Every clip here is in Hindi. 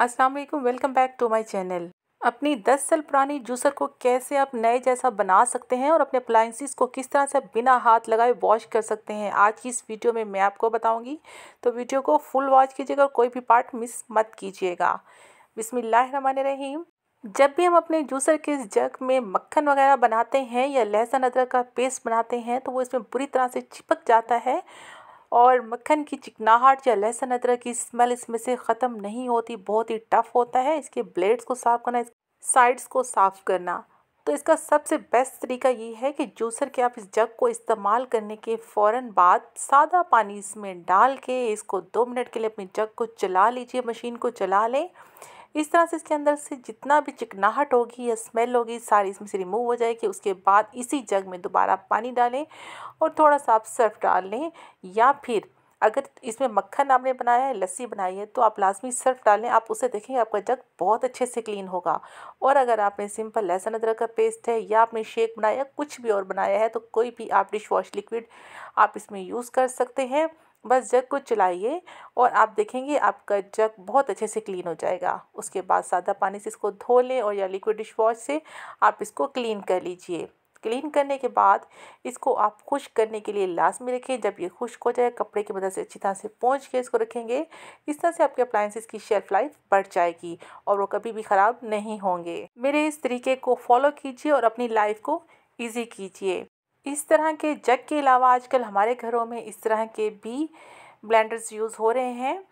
अस्सलाम वालेकुम welcome back to my channel अपनी 10 साल पुरानी जूसर को कैसे आप नए जैसा बना सकते हैं और अपने अप्लाइंसिस को किस तरह से बिना हाथ लगाए वॉश कर सकते हैं आज की इस वीडियो में मैं आपको बताऊंगी तो वीडियो को फुल वॉच कीजिएगा और कोई भी पार्ट मिस मत कीजिएगा रहीम जब भी हम अपने जूसर के इस जग में मक्खन वगैरह बनाते हैं या लहसुन अदरक का पेस्ट बनाते हैं तो वो इसमें बुरी तरह से चिपक जाता है और मक्खन की चिकनाहट या लहसुन अदरक की स्मेल इसमें से ख़त्म नहीं होती बहुत ही टफ़ होता है इसके ब्लेड्स को साफ़ करना साइड्स को साफ़ करना तो इसका सबसे बेस्ट तरीका ये है कि जूसर के आप इस जग को इस्तेमाल करने के फ़ौर बाद सादा पानी इसमें डाल के इसको दो मिनट के लिए अपने जग को चला लीजिए मशीन को चला लें इस तरह से इसके अंदर से जितना भी चिकनाहट होगी या स्मेल होगी सारी इसमें से रिमूव हो जाएगी उसके बाद इसी जग में दोबारा पानी डालें और थोड़ा सा आप सर्फ डाल लें या फिर अगर इसमें मक्खन आपने बनाया है लस्सी बनाई है तो आप लाजमी सर्फ डालें आप उसे देखेंगे आपका जग बहुत अच्छे से क्लीन होगा और अगर आपने सिंपल लहसुन अदरक का पेस्ट है या आपने शेक बनाया कुछ भी और बनाया है तो कोई भी आप डिश वॉश लिक्विड आप इसमें यूज़ कर सकते हैं बस जग को चलाइए और आप देखेंगे आपका जग बहुत अच्छे से क्लीन हो जाएगा उसके बाद सादा पानी से इसको धो लें और या लिक्विड डिश वॉश से आप इसको क्लीन कर लीजिए क्लीन करने के बाद इसको आप खुश करने के लिए लास्ट में रखें जब ये खुश्क हो जाए कपड़े की मदद से अच्छी तरह से पहुँच के इसको रखेंगे इस तरह से आपके अप्लाइंसेस की शेल्फ लाइफ बढ़ जाएगी और वो कभी भी ख़राब नहीं होंगे मेरे इस तरीके को फॉलो कीजिए और अपनी लाइफ को ईजी कीजिए इस तरह के जग के अलावा आजकल हमारे घरों में इस तरह के भी ब्लेंडर्स यूज़ हो रहे हैं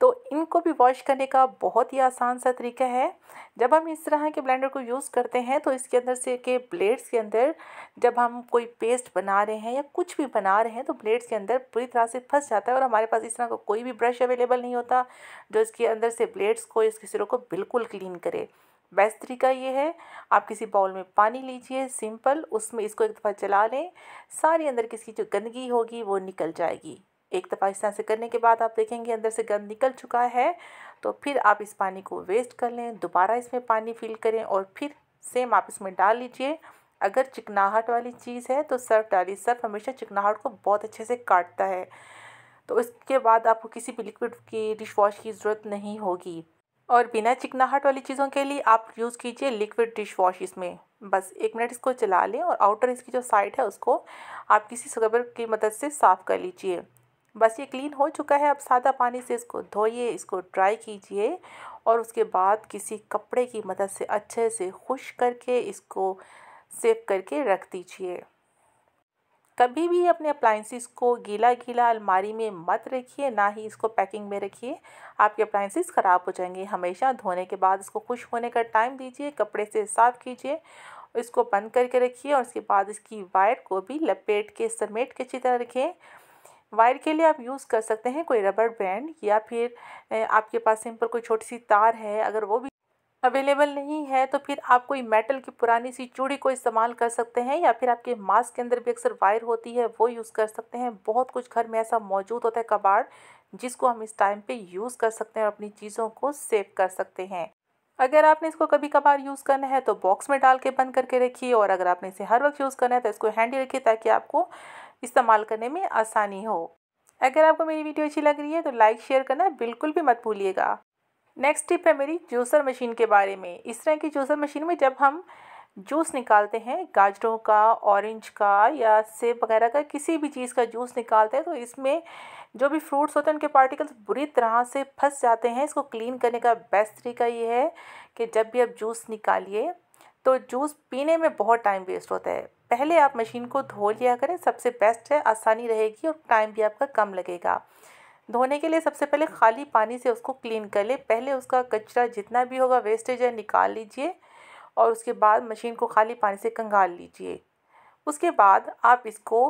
तो इनको भी वॉश करने का बहुत ही आसान सा तरीका है जब हम इस तरह के ब्लेंडर को यूज़ करते हैं तो इसके अंदर से के ब्लेड्स के अंदर जब हम कोई पेस्ट बना रहे हैं या कुछ भी बना रहे हैं तो ब्लेड्स के अंदर पूरी तरह से फंस जाता है और हमारे पास इस तरह का कोई भी ब्रश अवेलेबल नहीं होता जो इसके अंदर से ब्लेड्स को इसके सिरों को बिल्कुल क्लीन करे बेस्ट तरीका ये है आप किसी बाउल में पानी लीजिए सिंपल उसमें इसको एक दफ़ा चला लें सारी अंदर की इसकी जो गंदगी होगी वो निकल जाएगी एक दफ़ा इस तरह से करने के बाद आप देखेंगे अंदर से गंद निकल चुका है तो फिर आप इस पानी को वेस्ट कर लें दोबारा इसमें पानी फिल करें और फिर सेम आप इसमें डाल लीजिए अगर चिकनाहट वाली चीज़ है तो सर्फ डालिए सर्फ हमेशा चिकनाहट को बहुत अच्छे से काटता है तो इसके बाद आपको किसी भी लिक्विड की डिश वॉश की ज़रूरत नहीं होगी और बिना चिकनाहट वाली चीज़ों के लिए आप यूज़ कीजिए लिक्विड डिश वॉश इसमें बस एक मिनट इसको चला लें और आउटर इसकी जो साइड है उसको आप किसी स्क्रबर की मदद से साफ़ कर लीजिए बस ये क्लीन हो चुका है अब सादा पानी से इसको धोइए इसको ड्राई कीजिए और उसके बाद किसी कपड़े की मदद से अच्छे से खुश करके इसको सेव करके रख दीजिए कभी भी अपने अप्लाइंसिस को गीला गीला अलमारी में मत रखिए ना ही इसको पैकिंग में रखिए आपके अप्लाइंसिस ख़राब हो जाएंगे हमेशा धोने के बाद इसको खुश होने का टाइम दीजिए कपड़े से साफ़ कीजिए इसको बंद करके रखिए और उसके बाद इसकी वायर को भी लपेट के समेट के अच्छी तरह रखें वायर के लिए आप यूज़ कर सकते हैं कोई रबर बैंड या फिर आपके पास सिंपल कोई छोटी सी तार है अगर वो भी अवेलेबल नहीं है तो फिर आप कोई मेटल की पुरानी सी चूड़ी को इस्तेमाल कर सकते हैं या फिर आपके मास्क के अंदर भी अक्सर वायर होती है वो यूज़ कर सकते हैं बहुत कुछ घर में ऐसा मौजूद होता है कबाड़ जिसको हम इस टाइम पे यूज़ कर सकते हैं और अपनी चीज़ों को सेव कर सकते हैं अगर आपने इसको कभी कभार यूज़ करना है तो बॉक्स में डाल के बंद करके रखिए और अगर आपने इसे हर वक्त यूज़ करना है तो इसको हैंडी रखिए ताकि आपको इस्तेमाल करने में आसानी हो अगर आपको मेरी वीडियो अच्छी लग रही है तो लाइक शेयर करना बिल्कुल भी मत भूलिएगा नेक्स्ट टिप है मेरी जूसर मशीन के बारे में इस तरह की जूसर मशीन में जब हम जूस निकालते हैं गाजरों का ऑरेंज का या सेब वगैरह का किसी भी चीज़ का जूस निकालते हैं तो इसमें जो भी फ्रूट्स होते हैं उनके पार्टिकल्स बुरी तरह से फंस जाते हैं इसको क्लीन करने का बेस्ट तरीका ये है कि जब भी आप जूस निकालिए तो जूस पीने में बहुत टाइम वेस्ट होता है पहले आप मशीन को धो लिया करें सबसे बेस्ट है आसानी रहेगी और टाइम भी आपका कम लगेगा धोने के लिए सबसे पहले खाली पानी से उसको क्लीन कर ले पहले उसका कचरा जितना भी होगा वेस्टेज है निकाल लीजिए और उसके बाद मशीन को खाली पानी से कंगाल लीजिए उसके बाद आप इसको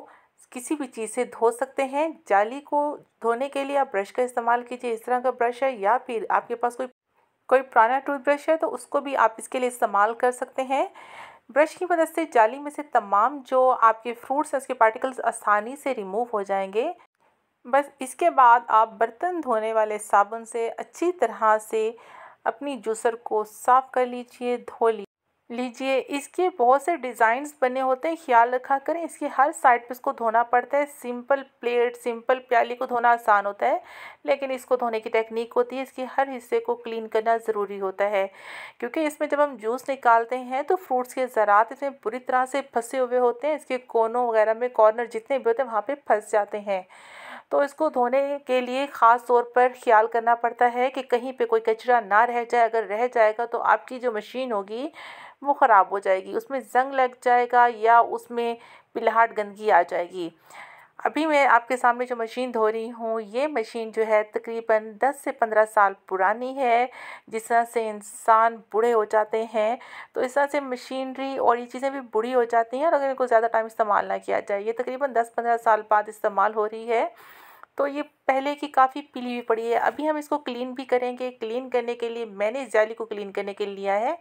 किसी भी चीज़ से धो सकते हैं जाली को धोने के लिए आप ब्रश का इस्तेमाल कीजिए इस तरह का ब्रश है या फिर आपके पास कोई कोई पुराना टूथब्रश है तो उसको भी आप इसके लिए इस्तेमाल कर सकते हैं ब्रश की मदद से जाली में से तमाम जो आपके फ्रूट्स हैं उसके पार्टिकल्स आसानी से रिमूव हो जाएंगे बस इसके बाद आप बर्तन धोने वाले साबुन से अच्छी तरह से अपनी जूसर को साफ़ कर लीजिए धो लीजिए इसके बहुत से डिज़ाइंस बने होते हैं ख्याल रखा करें इसकी हर साइड पे इसको धोना पड़ता है सिंपल प्लेट सिंपल प्याली को धोना आसान होता है लेकिन इसको धोने की टेक्निक होती है इसके हर हिस्से को क्लीन करना ज़रूरी होता है क्योंकि इसमें जब हम जूस निकालते हैं तो फ्रूट्स के ज़रात इसमें बुरी तरह से फंसे हुए होते हैं इसके कोनों वगैरह में कॉर्नर जितने भी होते हैं वहाँ पर फंस जाते हैं तो इसको धोने के लिए ख़ास तौर पर ख्याल करना पड़ता है कि कहीं पे कोई कचरा ना रह जाए अगर रह जाएगा तो आपकी जो मशीन होगी वो ख़राब हो जाएगी उसमें जंग लग जाएगा या उसमें पिलाहट गंदगी आ जाएगी अभी मैं आपके सामने जो मशीन धो रही हूँ ये मशीन जो है तकरीबन 10 से 15 साल पुरानी है जिस तरह से इंसान बूढ़े हो जाते हैं तो इस तरह से मशीनरी और ये चीज़ें भी बूढ़ी हो जाती हैं और अगर इनको ज़्यादा टाइम इस्तेमाल ना किया जाए ये तकरीबन 10-15 साल बाद इस्तेमाल हो रही है तो ये पहले की काफ़ी पीली हुई पड़ी है अभी हम इसको क्लीन भी करेंगे क्लीन करने के लिए मैंने इस जाली को क्लीन करने के लिए लिया है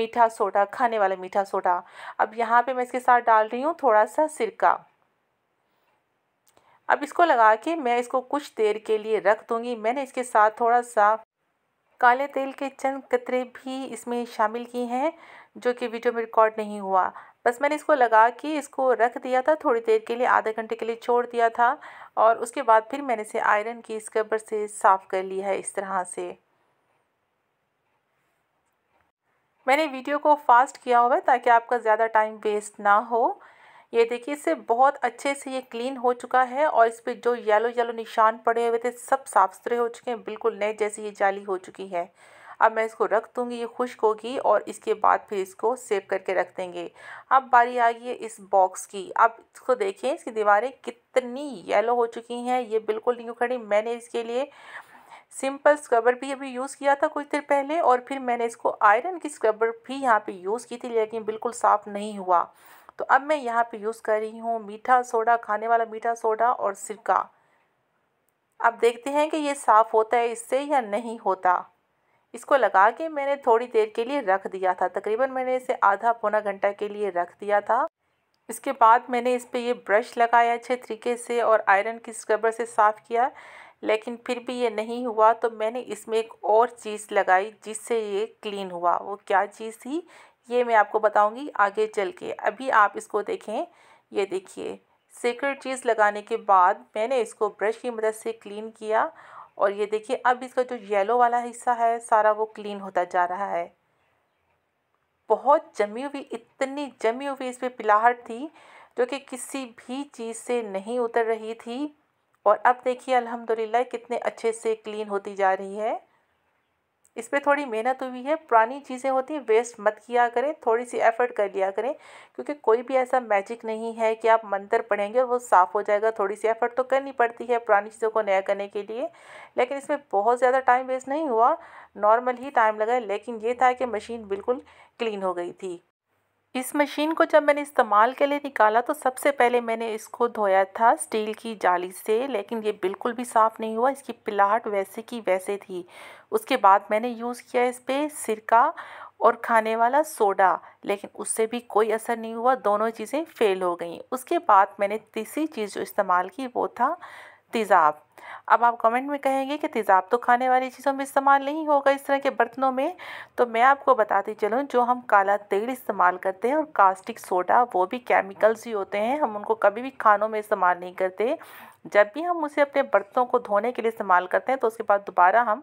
मीठा सोडा खाने वाला मीठा सोडा अब यहाँ पर मैं इसके साथ डाल रही हूँ थोड़ा सा सिरका अब इसको लगा के मैं इसको कुछ देर के लिए रख दूँगी मैंने इसके साथ थोड़ा सा काले तेल के चंद कतरे भी इसमें शामिल किए हैं जो कि वीडियो में रिकॉर्ड नहीं हुआ बस मैंने इसको लगा के इसको रख दिया था थोड़ी देर के लिए आधे घंटे के लिए छोड़ दिया था और उसके बाद फिर मैंने इसे आयरन की स्क्रबर से साफ़ कर लिया है इस तरह से मैंने वीडियो को फास्ट किया हुआ है ताकि आपका ज़्यादा टाइम वेस्ट ना हो ये देखिए इससे बहुत अच्छे से ये क्लीन हो चुका है और इस पर जो येलो येलो निशान पड़े हुए थे सब साफ सुथरे हो चुके हैं बिल्कुल नए जैसी ये जाली हो चुकी है अब मैं इसको रख दूँगी ये खुश्क होगी और इसके बाद फिर इसको सेव करके रख देंगे अब बारी आ गई है इस बॉक्स की अब इसको देखिए इसकी दीवारें कितनी येलो हो चुकी हैं ये बिल्कुल नहीं खड़ी मैंने इसके लिए सिंपल स्क्रबर भी अभी यूज़ किया था कुछ देर पहले और फिर मैंने इसको आयरन की स्क्रबर भी यहाँ पे यूज़ की थी लेकिन बिल्कुल साफ़ नहीं हुआ तो अब मैं यहाँ पे यूज़ कर रही हूँ मीठा सोडा खाने वाला मीठा सोडा और सिरका अब देखते हैं कि ये साफ़ होता है इससे या नहीं होता इसको लगा के मैंने थोड़ी देर के लिए रख दिया था तकरीबन मैंने इसे आधा पौना घंटा के लिए रख दिया था इसके बाद मैंने इस पर यह ब्रश लगाया अच्छे तरीके से और आयरन की स्क्रबर से साफ़ किया लेकिन फिर भी ये नहीं हुआ तो मैंने इसमें एक और चीज़ लगाई जिससे ये क्लीन हुआ वो क्या चीज़ थी ये मैं आपको बताऊंगी आगे चल के अभी आप इसको देखें ये देखिए सीक्रेट चीज़ लगाने के बाद मैंने इसको ब्रश की मदद से क्लीन किया और ये देखिए अब इसका जो येलो वाला हिस्सा है सारा वो क्लीन होता जा रहा है बहुत जमी हुई इतनी जमी हुई इस पर पिलाहट थी जो कि किसी भी चीज़ से नहीं उतर रही थी और अब देखिए अल्हम्दुलिल्लाह कितने अच्छे से क्लीन होती जा रही है इस पर थोड़ी मेहनत हुई है पुरानी चीज़ें होती हैं वेस्ट मत किया करें थोड़ी सी एफर्ट कर लिया करें क्योंकि कोई भी ऐसा मैजिक नहीं है कि आप मंत्र पढ़ेंगे और वो साफ़ हो जाएगा थोड़ी सी एफर्ट तो करनी पड़ती है पुरानी चीज़ों को नया करने के लिए लेकिन इसमें बहुत ज़्यादा टाइम वेस्ट नहीं हुआ नॉर्मल ही टाइम लगा लेकिन ये था कि मशीन बिल्कुल क्लीन हो गई थी इस मशीन को जब मैंने इस्तेमाल के लिए निकाला तो सबसे पहले मैंने इसको धोया था स्टील की जाली से लेकिन ये बिल्कुल भी साफ़ नहीं हुआ इसकी पिलाहट वैसे की वैसे थी उसके बाद मैंने यूज़ किया इस पर सिरका और खाने वाला सोडा लेकिन उससे भी कोई असर नहीं हुआ दोनों चीज़ें फ़ेल हो गई उसके बाद मैंने तीसरी चीज़ जो इस्तेमाल की वो था तेज़ाब अब आप कमेंट में कहेंगे कि तेज़ाब तो खाने वाली चीज़ों में इस्तेमाल नहीं होगा इस तरह के बर्तनों में तो मैं आपको बताती चलूँ जो हम काला तेल इस्तेमाल करते हैं और कास्टिक सोडा वो भी केमिकल्स ही होते हैं हम उनको कभी भी खानों में इस्तेमाल नहीं करते जब भी हम उसे अपने बर्तनों को धोने के लिए इस्तेमाल करते हैं तो उसके बाद दोबारा हम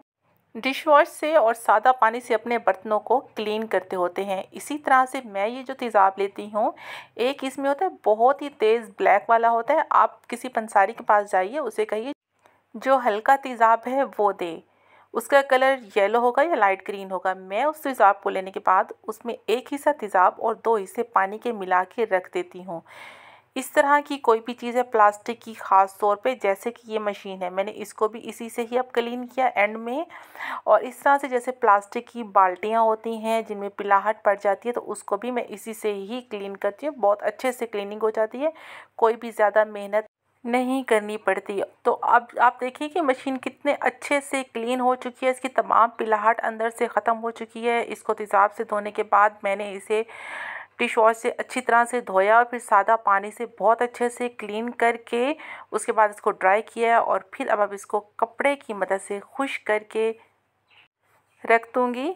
डिश वॉश से और सादा पानी से अपने बर्तनों को क्लीन करते होते हैं इसी तरह से मैं ये जो तेज़ाब लेती हूँ एक इसमें होता है बहुत ही तेज़ ब्लैक वाला होता है आप किसी पंसारी के पास जाइए उसे कहिए जो हल्का तेज़ाब है वो दे उसका कलर येलो होगा या लाइट ग्रीन होगा मैं उस तेज़ाब को लेने के बाद उसमें एक हिस्सा तेज़ाब और दो हिस्से पानी के मिला के रख देती हूँ इस तरह की कोई भी चीज़ है प्लास्टिक की ख़ास तौर पे जैसे कि ये मशीन है मैंने इसको भी इसी से ही अब क्लीन किया एंड में और इस तरह से जैसे प्लास्टिक की बाल्टियाँ होती हैं जिनमें पिलाहट पड़ जाती है तो उसको भी मैं इसी से ही क्लीन करती हूँ बहुत अच्छे से क्लीनिंग हो जाती है कोई भी ज़्यादा मेहनत नहीं करनी पड़ती तो अब आप देखिए कि मशीन कितने अच्छे से क्लीन हो चुकी है इसकी तमाम पिलाहट अंदर से ख़त्म हो चुकी है इसको तेज़ाब से धोने के बाद मैंने इसे डिश वॉश से अच्छी तरह से धोया और फिर सादा पानी से बहुत अच्छे से क्लीन करके उसके बाद इसको ड्राई किया और फिर अब अब इसको कपड़े की मदद से खुश करके रख दूँगी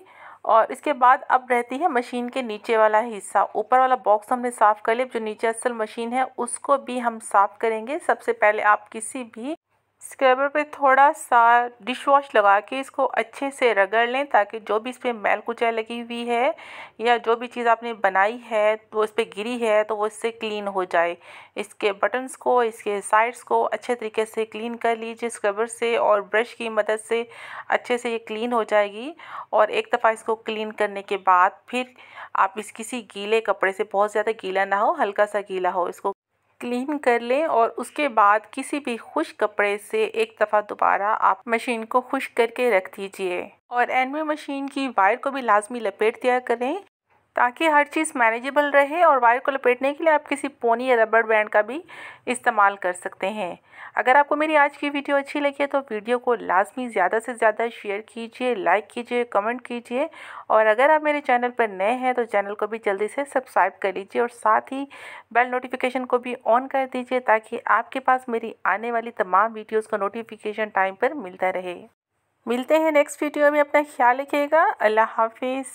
और इसके बाद अब रहती है मशीन के नीचे वाला हिस्सा ऊपर वाला बॉक्स हमने साफ़ कर लिया जो नीचे असल मशीन है उसको भी हम साफ़ करेंगे सबसे पहले आप किसी भी स्क्रबर पे थोड़ा सा डिश वॉश लगा के इसको अच्छे से रगड़ लें ताकि जो भी इस पर मैल कुचल लगी हुई है या जो भी चीज़ आपने बनाई है वो इस पर गिरी है तो वो इससे क्लीन हो जाए इसके बटन्स को इसके साइड्स को अच्छे तरीके से क्लीन कर लीजिए स्क्रबर से और ब्रश की मदद से अच्छे से ये क्लीन हो जाएगी और एक दफ़ा इसको क्लीन करने के बाद फिर आप इस किसी गीले कपड़े से बहुत ज़्यादा गीला ना हो हल्का सा गीला हो इसको क्लीन कर लें और उसके बाद किसी भी खुश कपड़े से एक दफ़ा दोबारा आप मशीन को खुश करके रख दीजिए और एनवे मशीन की वायर को भी लाजमी लपेट दिया करें ताकि हर चीज़ मैनेजेबल रहे और वायर को लपेटने के लिए आप किसी पोनी या रबड़ बैंड का भी इस्तेमाल कर सकते हैं अगर आपको मेरी आज की वीडियो अच्छी लगी है तो वीडियो को लाजमी ज़्यादा से ज़्यादा शेयर कीजिए लाइक कीजिए कमेंट कीजिए और अगर आप मेरे चैनल पर नए हैं तो चैनल को भी जल्दी से सब्सक्राइब कर लीजिए और साथ ही बेल नोटिफिकेशन को भी ऑन कर दीजिए ताकि आपके पास मेरी आने वाली तमाम वीडियोज़ का नोटिफिकेशन टाइम पर मिलता रहे मिलते हैं नेक्स्ट वीडियो में अपना ख्याल रखिएगा अल्लाह हाफिज़